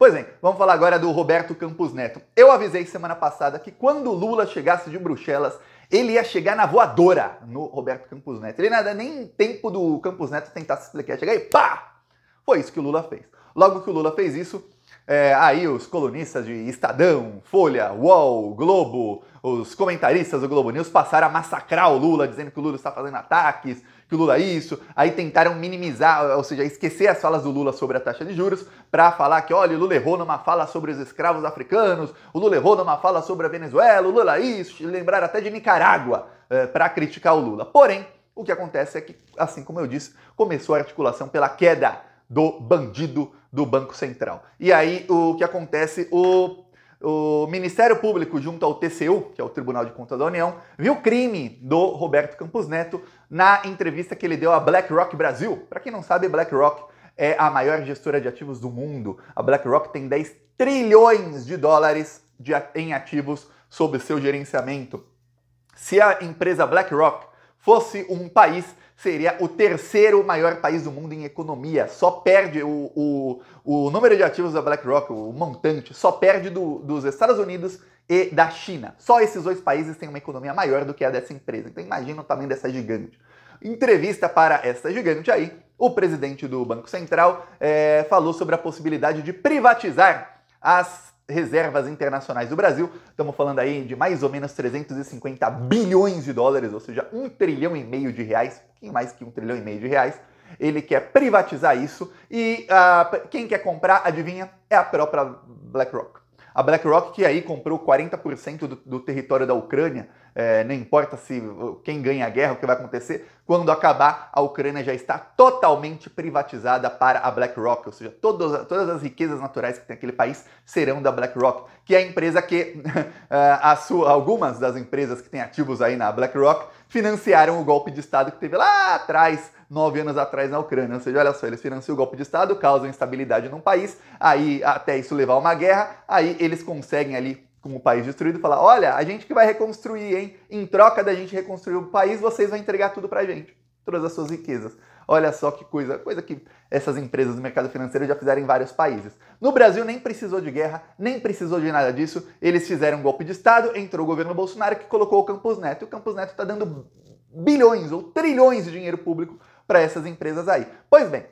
Pois bem, vamos falar agora do Roberto Campos Neto. Eu avisei semana passada que quando Lula chegasse de Bruxelas, ele ia chegar na voadora no Roberto Campos Neto. Ele nada nem tempo do Campos Neto tentar se explicar, chegar e pá! Foi isso que o Lula fez. Logo que o Lula fez isso, é, aí os colunistas de Estadão, Folha, UOL, Globo, os comentaristas do Globo News passaram a massacrar o Lula, dizendo que o Lula está fazendo ataques, que o Lula é isso. Aí tentaram minimizar, ou seja, esquecer as falas do Lula sobre a taxa de juros para falar que, olha, o Lula errou numa fala sobre os escravos africanos, o Lula errou numa fala sobre a Venezuela, o Lula é isso. Lembraram até de Nicarágua é, para criticar o Lula. Porém, o que acontece é que, assim como eu disse, começou a articulação pela queda do bandido do Banco Central. E aí o que acontece? O, o Ministério Público, junto ao TCU, que é o Tribunal de Contas da União, viu crime do Roberto Campos Neto na entrevista que ele deu à BlackRock Brasil. Para quem não sabe, BlackRock é a maior gestora de ativos do mundo. A BlackRock tem 10 trilhões de dólares de, em ativos sob seu gerenciamento. Se a empresa BlackRock fosse um país, seria o terceiro maior país do mundo em economia. Só perde o, o, o número de ativos da BlackRock, o montante, só perde do, dos Estados Unidos e da China. Só esses dois países têm uma economia maior do que a dessa empresa. Então imagina o tamanho dessa gigante. Entrevista para essa gigante aí, o presidente do Banco Central é, falou sobre a possibilidade de privatizar as reservas internacionais do Brasil. Estamos falando aí de mais ou menos 350 bilhões de dólares, ou seja, um trilhão e meio de reais, um pouquinho mais que um trilhão e meio de reais. Ele quer privatizar isso e uh, quem quer comprar, adivinha, é a própria BlackRock. A BlackRock, que aí comprou 40% do, do, território da Ucrânia, é, não importa se uh, quem ganha a guerra, o que vai acontecer, quando acabar, a Ucrânia já está totalmente privatizada para a BlackRock, ou seja, todos, todas as riquezas naturais que tem aquele país serão da BlackRock, que é a empresa que uh, a sua, algumas das empresas que têm ativos aí na BlackRock financiaram o golpe de Estado que teve lá atrás nove anos atrás na Ucrânia. Ou seja, olha só, eles financiam o golpe de Estado, causam instabilidade num país, aí até isso levar a uma guerra, aí eles conseguem ali com o país destruído, falar: olha, a gente que vai reconstruir, hein? Em troca da gente reconstruir o país, vocês vão entregar tudo pra gente, todas as suas riquezas. Olha só que coisa, coisa que essas empresas do mercado financeiro já fizeram em vários países. No Brasil nem precisou de guerra, nem precisou de nada disso. Eles fizeram um golpe de Estado, entrou o governo Bolsonaro que colocou o Campos Neto. E o Campos Neto está dando bilhões ou trilhões de dinheiro público para essas empresas aí. Pois bem,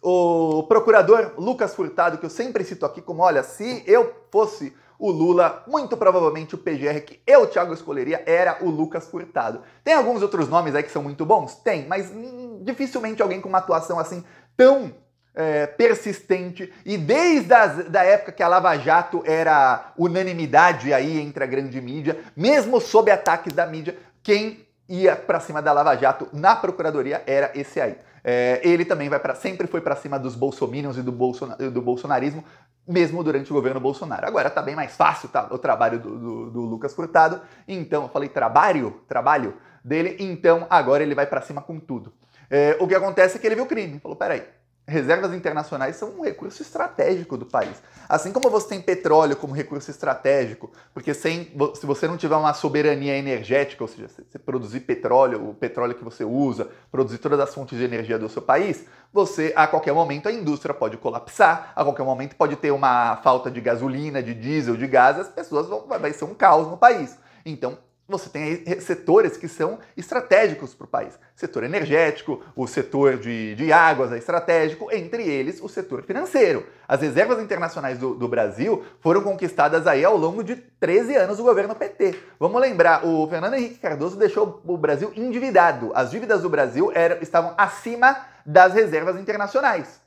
o procurador Lucas Furtado, que eu sempre cito aqui como, olha, se eu fosse o Lula, muito provavelmente o PGR que eu, Thiago, escolheria era o Lucas Furtado. Tem alguns outros nomes aí que são muito bons? Tem, mas hum, dificilmente alguém com uma atuação assim tão é, persistente e desde as, da época que a Lava Jato era unanimidade aí entre a grande mídia, mesmo sob ataques da mídia, quem ia para cima da Lava Jato na Procuradoria era esse aí. É, ele também vai para sempre foi para cima dos bolsominions e do, do bolsonarismo, mesmo durante o governo Bolsonaro. Agora tá bem mais fácil tá, o trabalho do, do, do Lucas Furtado, então, eu falei trabalho, trabalho dele, então agora ele vai para cima com tudo. É, o que acontece é que ele viu o crime, falou, peraí, reservas internacionais são um recurso estratégico do país. Assim como você tem petróleo como recurso estratégico, porque sem, se você não tiver uma soberania energética, ou seja, você produzir petróleo, o petróleo que você usa, produzir todas as fontes de energia do seu país, você a qualquer momento a indústria pode colapsar, a qualquer momento pode ter uma falta de gasolina, de diesel, de gás, as pessoas vão vai ser um caos no país. Então, você tem eh, setores que são estratégicos para o país. Setor energético, o setor de, de, águas é estratégico, entre eles o setor financeiro. As reservas internacionais do, do, Brasil foram conquistadas aí ao longo de 13 anos do governo PT. Vamos lembrar, o Fernando Henrique Cardoso deixou o Brasil endividado. As dívidas do Brasil eram, estavam acima das reservas internacionais.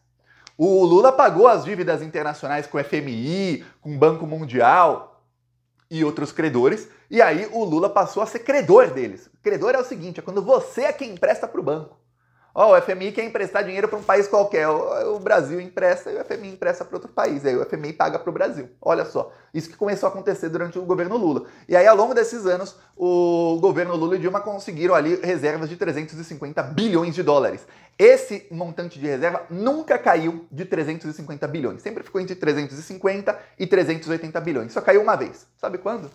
O Lula pagou as dívidas internacionais com o FMI, com o Banco Mundial, e outros credores, e aí o Lula passou a ser credor deles. Credor é o seguinte, é quando você é quem empresta para o banco. Ó, oh, o FMI quer emprestar dinheiro para um país qualquer. O Brasil empresta e o FMI empresta para outro país. Aí o FMI paga para o Brasil. Olha só, isso que começou a acontecer durante o governo Lula. E aí, ao longo desses anos, o governo Lula e Dilma conseguiram ali reservas de 350 bilhões de dólares. Esse montante de reserva nunca caiu de 350 bilhões. Sempre ficou entre 350 e 380 bilhões. Só caiu uma vez. Sabe quando?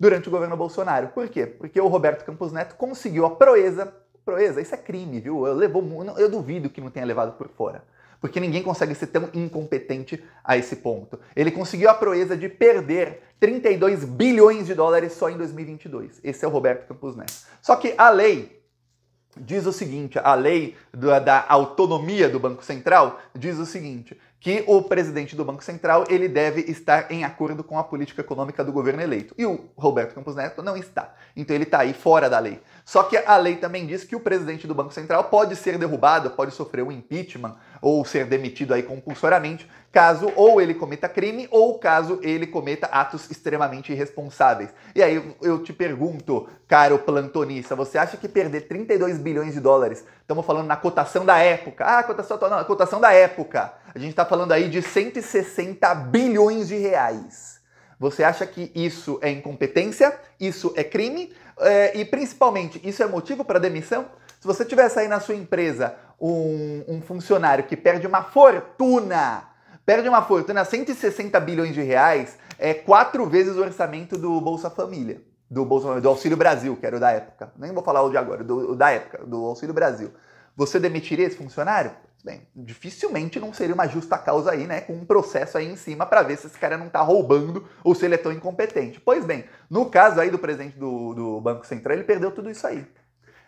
durante o governo Bolsonaro. Por quê? Porque o Roberto Campos Neto conseguiu a proeza proeza, isso é crime, viu? Eu, levou, eu duvido que não tenha levado por fora. Porque ninguém consegue ser tão incompetente a esse ponto. Ele conseguiu a proeza de perder 32 bilhões de dólares só em 2022. Esse é o Roberto Campos Neto. Só que a lei diz o seguinte, a lei da, da autonomia do Banco Central diz o seguinte, que o presidente do Banco Central ele deve estar em acordo com a política econômica do governo eleito. E o Roberto Campos Neto não está. Então ele está aí fora da lei. Só que a lei também diz que o presidente do Banco Central pode ser derrubado, pode sofrer um impeachment ou ser demitido aí compulsoriamente, caso ou ele cometa crime ou caso ele cometa atos extremamente irresponsáveis. E aí eu te pergunto, caro plantonista, você acha que perder 32 bilhões de dólares, estamos falando na cotação da época, ah, a cotação atual, não, a é cotação da época, a gente está falando aí de 160 bilhões de reais. Você acha que isso é incompetência? Isso é crime? É, e principalmente, isso é motivo para demissão? Se você tivesse aí na sua empresa um, um funcionário que perde uma fortuna, perde uma fortuna 160 bilhões de reais, é quatro vezes o orçamento do Bolsa Família, do Bolsa do Auxílio Brasil, que era o da época. Nem vou falar o de agora, do, o da época, do Auxílio Brasil. Você demitiria esse funcionário? Bem, dificilmente não seria uma justa causa aí, né? Com um processo aí em cima para ver se esse cara não tá roubando ou se ele é tão incompetente. Pois bem, no caso aí do presidente do, do Banco Central, ele perdeu tudo isso aí.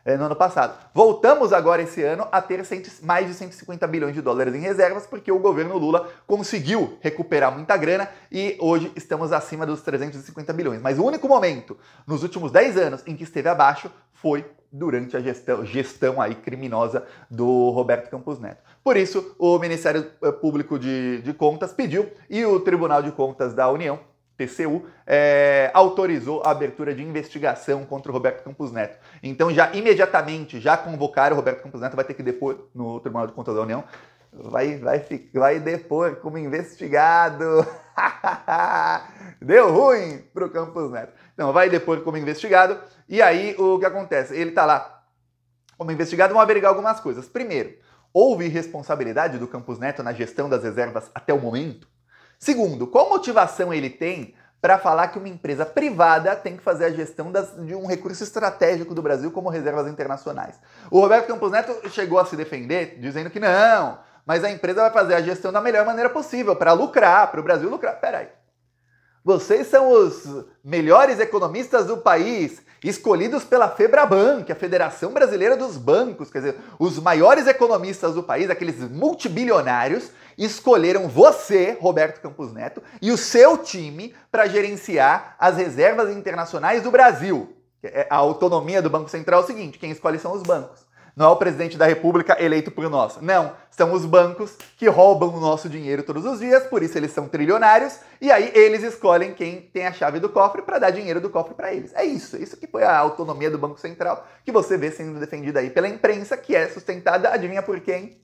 Eh, no ano passado. Voltamos agora esse ano a ter mais de 150 bilhões de dólares em reservas, porque o governo Lula conseguiu recuperar muita grana e hoje estamos acima dos 350 bilhões. Mas o único momento nos últimos 10 anos em que esteve abaixo foi durante a gestão, gestão aí criminosa do Roberto Campos Neto. Por isso, o Ministério eh, Público de, de Contas pediu e o Tribunal de Contas da União TCU, é, autorizou a abertura de investigação contra o Roberto Campos Neto. Então, já imediatamente, já convocaram o Roberto Campos Neto, vai ter que depor no Tribunal de Contas da União. Vai, vai, vai depor como investigado. Deu ruim pro Campos Neto. Então, vai depor como investigado. E aí, o que acontece? Ele tá lá como investigado, vão averiguar algumas coisas. Primeiro, houve responsabilidade do Campos Neto na gestão das reservas até o momento? Segundo, qual motivação ele tem para falar que uma empresa privada tem que fazer a gestão das, de um recurso estratégico do Brasil como reservas internacionais? O Roberto Campos Neto chegou a se defender dizendo que não, mas a empresa vai fazer a gestão da melhor maneira possível para lucrar, para o Brasil lucrar. Peraí. Vocês são os melhores economistas do país escolhidos pela Febraban, que é a Federação Brasileira dos Bancos, quer dizer, os maiores economistas do país, aqueles multibilionários, escolheram você, Roberto Campos Neto, e o seu time para gerenciar as reservas internacionais do Brasil. É, a autonomia do Banco Central é o seguinte: quem escolhe são os bancos. Não é o presidente da República eleito por nós. Não, são os bancos que roubam o nosso dinheiro todos os dias, por isso eles são trilionários, e aí eles escolhem quem tem a chave do cofre para dar dinheiro do cofre para eles. É isso, isso que foi a autonomia do Banco Central, que você vê sendo defendida aí pela imprensa, que é sustentada, adivinha por quem?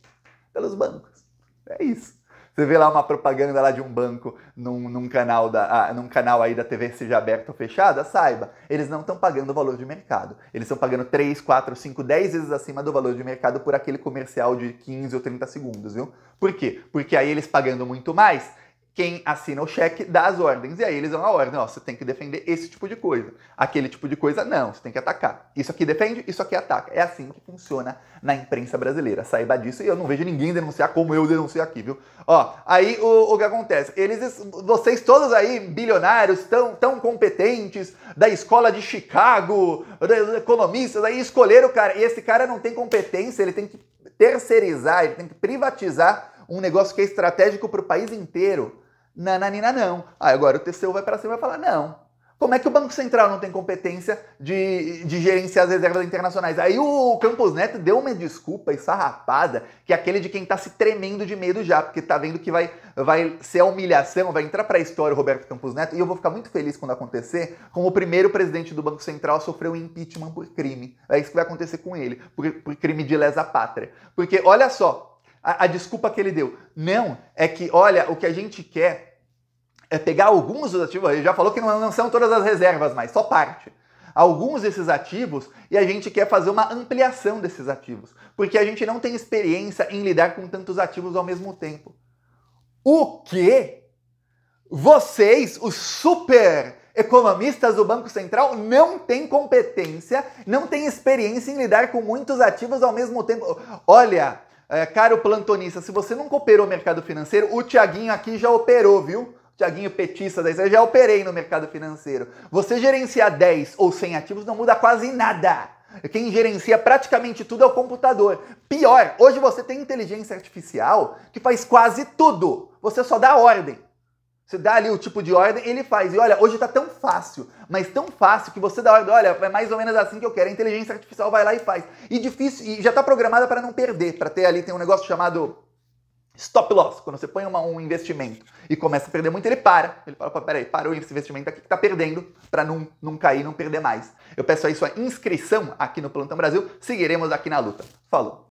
Pelos bancos. É isso. Você vê lá uma propaganda lá de um banco num, num canal, da, ah, num canal aí da TV, seja aberta ou fechada, saiba, eles não estão pagando o valor de mercado. Eles estão pagando 3, 4, 5, 10 vezes acima do valor de mercado por aquele comercial de 15 ou 30 segundos, viu? Por quê? Porque aí eles pagando muito mais, quem assina o cheque dá as ordens. E aí eles dão a ordem, ó, você tem que defender esse tipo de coisa. Aquele tipo de coisa, não, você tem que atacar. Isso aqui defende, isso aqui ataca. É assim que funciona na imprensa brasileira. Saiba disso e eu não vejo ninguém denunciar como eu denuncio aqui, viu? Ó, aí o, o que acontece? Eles, vocês todos aí, bilionários, tão, tão competentes, da escola de Chicago, economistas, aí escolheram o cara. E esse cara não tem competência, ele tem que terceirizar, ele tem que privatizar um negócio que é estratégico para o país inteiro. Nananina, não. Ah, agora o TCU vai para cima e vai falar: não. Como é que o Banco Central não tem competência de, de gerenciar as reservas internacionais? Aí o Campos Neto deu uma desculpa e sarrapada, que é aquele de quem está se tremendo de medo já, porque está vendo que vai, vai ser a humilhação, vai entrar para a história o Roberto Campos Neto, e eu vou ficar muito feliz quando acontecer, como o primeiro presidente do Banco Central sofreu impeachment por crime. É isso que vai acontecer com ele, por, por crime de lesa pátria. Porque olha só, a, a desculpa que ele deu. Não, é que, olha, o que a gente quer é pegar alguns dos ativos. Ele já falou que não, não são todas as reservas, mais só parte alguns desses ativos e a gente quer fazer uma ampliação desses ativos, porque a gente não tem experiência em lidar com tantos ativos ao mesmo tempo. O que vocês, os super economistas do Banco Central, não têm competência, não têm experiência em lidar com muitos ativos ao mesmo tempo? Olha, é, caro plantonista, se você nunca operou mercado financeiro, o Tiaguinho aqui já operou, viu? Tiaguinho Petista, daí já operei no mercado financeiro. Você gerenciar 10 ou 100 ativos não muda quase nada. Quem gerencia praticamente tudo é o computador. Pior, hoje você tem inteligência artificial que faz quase tudo. Você só dá ordem. Você dá ali o tipo de ordem, ele faz. E olha, hoje está tão fácil, mas tão fácil que você dá ordem, olha, é mais ou menos assim que eu quero. A inteligência artificial vai lá e faz. E difícil, e já está programada para não perder, para ter ali tem um negócio chamado stop loss. Quando você põe uma, um investimento e começa a perder muito, ele para. Ele fala, peraí, parou esse investimento aqui que está perdendo, para não, não cair, não perder mais. Eu peço aí sua inscrição aqui no Plantão Brasil. Seguiremos aqui na luta. Falou.